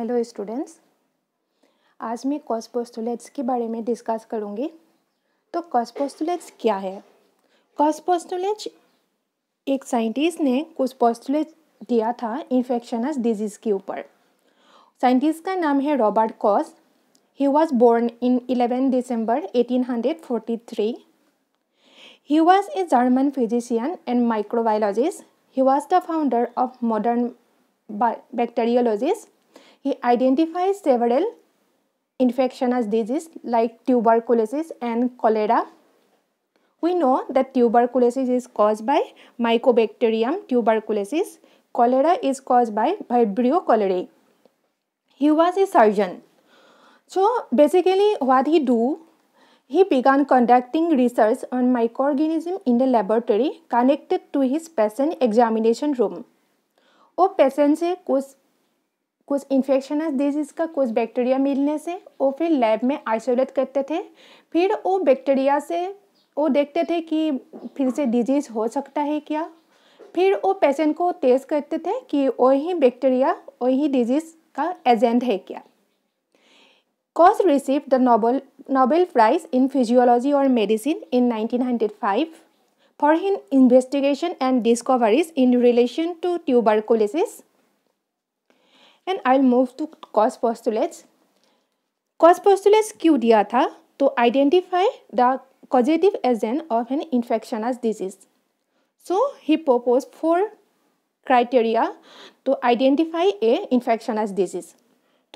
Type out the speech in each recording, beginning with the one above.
Hello students आज मैं कॉस्पोस्टुलेट्स के बारे में डिस्कस करूँगी तो कॉस्पोस्टुलेट्स क्या है कॉस्पोस्टुलेट्स एक साइंटिस्ट ने कुछ पोस्टुलेट दिया था इन्फेक्शनस डिजीज़ के ऊपर साइंटिस्ट का नाम है Robert Koch he was born in 11 December 1843 he was a German physician and microbiologist he was the founder of modern bacteriologist he identifies several infectious diseases like tuberculosis and cholera. We know that tuberculosis is caused by Mycobacterium tuberculosis. Cholera is caused by Vibrio cholerae. He was a surgeon. So basically what he do, he began conducting research on microorganism in the laboratory connected to his patient examination room. वो patients eh, कुछ infectious disease का कुछ bacteria मिलने से वो फिर lab में isolate करते थे फिर वो बैक्टीरिया से वो देखते थे कि फिर से डिजीज़ हो सकता है क्या फिर वो पेशेंट को टेस्ट करते थे कि वही बैक्टीरिया वही डिजीज़ का एजेंट है क्या Koch receive the Nobel Nobel prize in physiology or medicine in five for his investigation and discoveries in relation to tuberculosis and I move to Koch postulates Koch postulates क्यों दिया था तो identify the causative agent of an infectious disease. So he proposed four criteria to identify a infectious disease.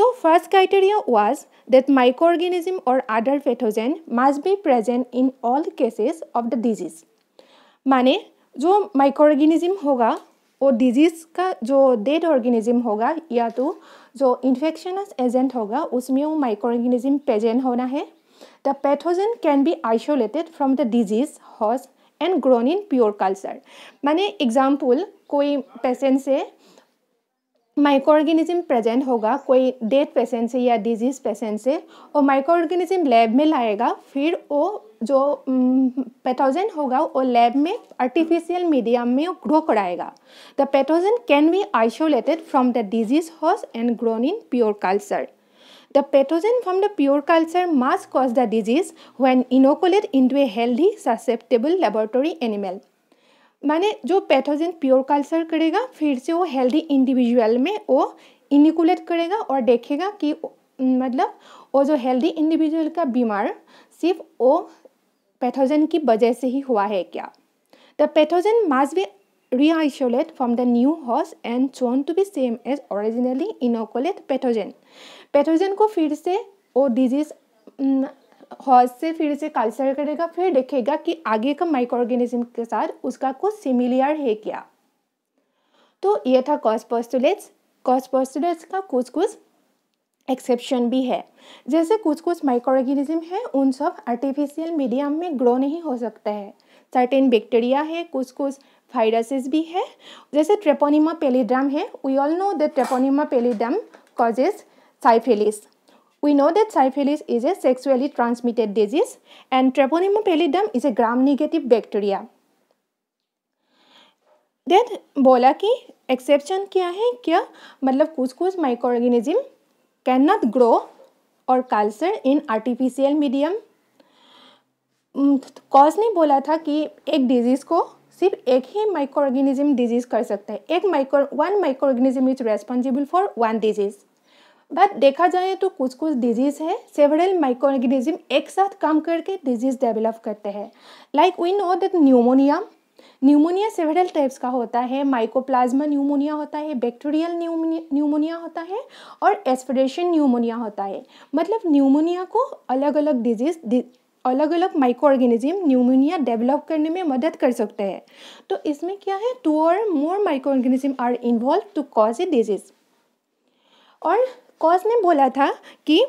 So first criteria was that microorganism or other pathogen must be present in all cases of the disease. माने जो microorganism होगा वो disease का जो dead organism होगा या तो जो इन्फेक्शनस एजेंट होगा उसमें वो माइक्रो ऑर्गेनिज्म प्रेजेंट होना है the pathogen can be isolated from the disease host and grown in pure culture मैंने एग्जाम्पल कोई पेशेंट से माइक्रो ऑर्गेनिज्म प्रेजेंट होगा कोई डेड पेशेंट से या डिजीज पेशेंट से और माइक्रो ऑर्गेनिज्म लैब में लाएगा फिर वो जो पैथोजन होगा वो लैब में आर्टिफिशियल मीडियम में ग्रो कराएगा the pathogen can be isolated from the disease host and grown in pure culture pathogen from the pure pure culture cause the disease disease inoculate into a healthy susceptible laboratory animal माने जो pathogen pure culture करेगा फिर से वो healthy individual में वो इनिकुलेट करेगा और देखेगा कि मतलब वो जो हेल्दी इंडिविजुअल का बीमार सिर्फ वो पैथोजन की वजह से ही हुआ है क्या the pathogen must be reisolated from the new new and and to be same as as inoculate inoculate pathogen को फिर से वो डिजीज हॉज से फिर से कल्चर करेगा फिर देखेगा कि आगे का माइक्रो ऑर्गेनिज्म के साथ उसका कुछ सिमिलियर है क्या तो ये था कॉस्पोस्टुलेट्स कॉस्पोस्टुलेट्स का कुछ कुछ एक्सेप्शन भी है जैसे कुछ कुछ माइक्रो ऑर्गेनिज्म है उन सब आर्टिफिशियल मीडियम में ग्रो नहीं हो सकता है सर्टेन बैक्टीरिया है कुछ कुछ वायरसेस भी है जैसे ट्रेपोनिमा पेलिड्राम है we all know that Treponema pallidum causes syphilis we know that syphilis is a sexually transmitted disease and Treponema pallidum is a gram negative bacteria that बोला कि exception क्या है क्या मतलब कुछ कुछ micro organism cannot grow or culture in artificial medium Koch ने बोला था कि एक डिजीज़ को सिर्फ एक ही माइक्रो ऑर्गेनिज्म डिजीज़ कर सकता है एक micro one micro organism is responsible for one disease but देखा जाए तो कुछ कुछ डिजीज़ है सेवरल माइक्रो ऑर्गेनिज्म एक साथ काम करके डिजीज़ डेवलप करते हैं like we know that pneumonia pneumonia several types का होता है माइकोप्लाज्मा न्यूमोनिया होता है बैक्टीरियल न्यूमोनिया होता है और एस्पिरेशन न्यूमोनिया होता है मतलब न्यूमोनिया को अलग अलग डिजीज अलग अलग माइक्रो ऑर्गेनिज्म न्यूमोनिया डेवलप करने में मदद कर सकते हैं तो इसमें क्या है two or more micro organism are involve to cause a disease और कॉज ने बोला था कि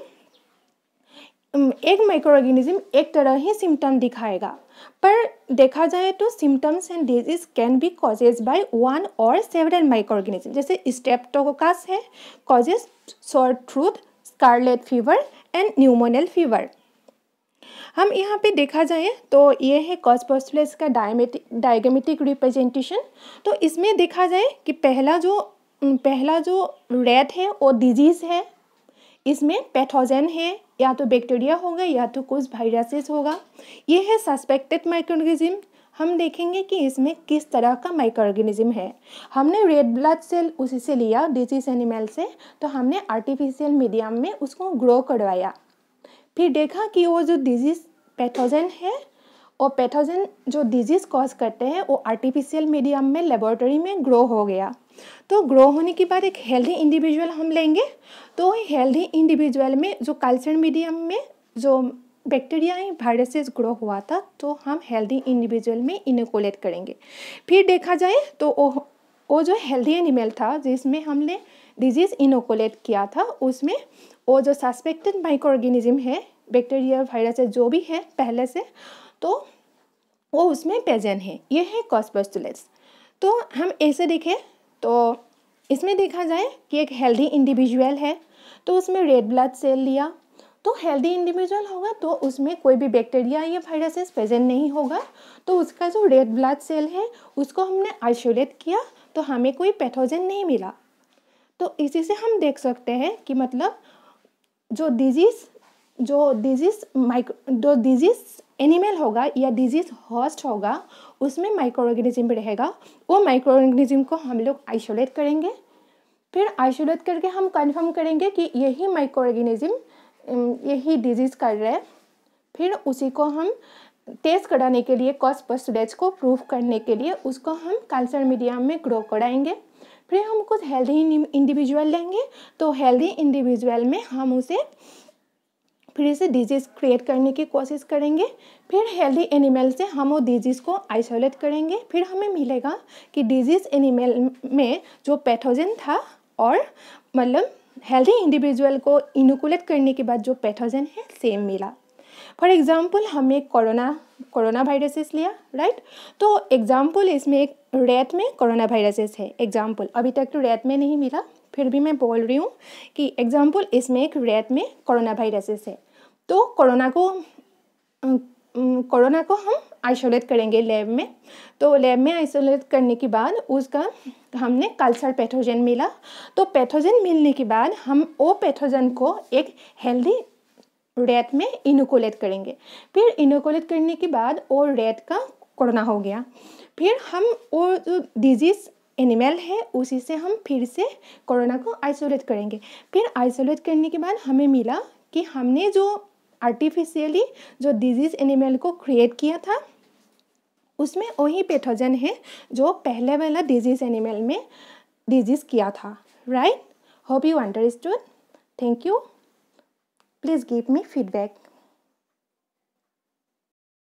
एक माइक्रो ऑर्गेनिज्म एक तरह ही सिम्टम दिखाएगा पर देखा जाए तो symptoms and disease can be causes by one or several micro organism जैसे स्टेप्टोकोकस है causes sore throat scarlet fever and pneumonial fever हम यहाँ पे देखा जाए तो ये है कॉज का डायमेटिक डायग्रामेटिक रिप्रेजेंटेशन तो इसमें देखा जाए कि पहला जो पहला जो रेड है वो डिजीज़ है इसमें पैथोजन है या तो बैक्टीरिया होगा या तो कुछ वायरसेस होगा ये है सस्पेक्टेड माइक्रोनिज्म हम देखेंगे कि इसमें किस तरह का माइक्रो ऑर्गेनिज्म है हमने रेड ब्लड सेल उसी से लिया डिजीज एनिमल से तो हमने आर्टिफिशियल मीडियम में उसको ग्रो करवाया फिर देखा कि वो जो डिजीज पैथोजन है और पैथोजन जो डिजीज़ कॉज करते हैं वो आर्टिफिशियल मीडियम में लेबोरेटरी में ग्रो हो गया तो ग्रो होने के बाद एक हेल्दी इंडिविजुअल हम लेंगे तो हेल्दी इंडिविजुअल में जो कैल्शियम मीडियम में जो बैक्टीरिया ही वायरसेस ग्रो हुआ था तो हम हेल्दी इंडिविजुअल में इनोकुलेट करेंगे फिर देखा जाए तो वो वो जो हेल्दी एनिमल था जिसमें हमने डिजीज़ इनोकुलेट किया था उसमें वो जो सस्पेक्टेड माइक्रो ऑर्गेनिज्म है बैक्टीरिया वायरसेस जो भी है पहले से तो वो उसमें पेजन है ये है कॉस्पोस्टुलेट्स तो हम ऐसे देखें तो इसमें देखा जाए कि एक हेल्दी इंडिविजुअल है तो उसमें रेड ब्लड सेल लिया तो हेल्दी इंडिविजुअल होगा तो उसमें कोई भी बैक्टीरिया या वायरसेस प्रेजेंट नहीं होगा तो उसका जो रेड ब्लड सेल है उसको हमने आइसोलेट किया तो हमें कोई पैथोजन नहीं मिला तो इसी से हम देख सकते हैं कि मतलब जो डिजीज़ जो डिजीज माइक्रो जो डिजीज एनिमल होगा या डिजीज हॉस्ट होगा उसमें माइक्रो ऑर्गेनिज्म रहेगा वो माइक्रो ऑर्गेनिज्म को हम लोग आइसोलेट करेंगे फिर आइसोलेट करके हम कन्फर्म करेंगे कि यही माइक्रो ऑर्गेनिज्म यही डिजीज़ कर रहे फिर उसी को हम टेस्ट कराने के लिए कॉस्ट परसेंटेज को प्रूफ करने के लिए उसको हम कल्चर मीडिया में ग्रो कराएंगे फिर हम कुछ हेल्दी इंडिविजुअल लेंगे तो हेल्दी इंडिविजुअल में हम उसे फिर इसे डिजीज़ क्रिएट करने की कोशिश करेंगे फिर हेल्दी एनिमल से हम वो डिजीज़ को आइसोलेट करेंगे फिर हमें मिलेगा कि डिजीज़ एनिमल में जो पैथोजन था और मतलब हेल्दी इंडिविजुअल को इनोकुलेट करने के बाद जो पैथोजन है सेम मिला फॉर एग्ज़ाम्पल हमें कोरोना कोरोना वायरसेस लिया राइट तो एग्ज़ाम्पल इसमें एक रेत में कोरोना वायरसेस है एग्ज़ाम्पल अभी तक तो रेत में नहीं मिला फिर भी मैं बोल रही हूँ कि एग्जाम्पल इसमें एक रेत में कोरोना वायरसेस है तो कोरोना को कोरोना को हम आइसोलेट करेंगे लैब में तो लैब में आइसोलेट करने के बाद उसका हमने कल्चर पैथोजन मिला तो पैथोजन मिलने के बाद हम वो पैथोजन को एक हेल्दी रेत में इनोकुलेट करेंगे फिर इनोकुलेट करने के बाद वो रेत का कोरोना हो गया फिर हम वो जो डिजीज़ एनिमल है उसी से हम फिर से कोरोना को आइसोलेट करेंगे फिर आइसोलेट करने के बाद हमें मिला कि हमने जो आर्टिफिशियली जो डिजीज़ एनिमल को क्रिएट किया था उसमें वही पेथोजन है जो पहले वाला डिजीज़ एनिमल में डिजीज़ किया था right hope you understood thank you please give me feedback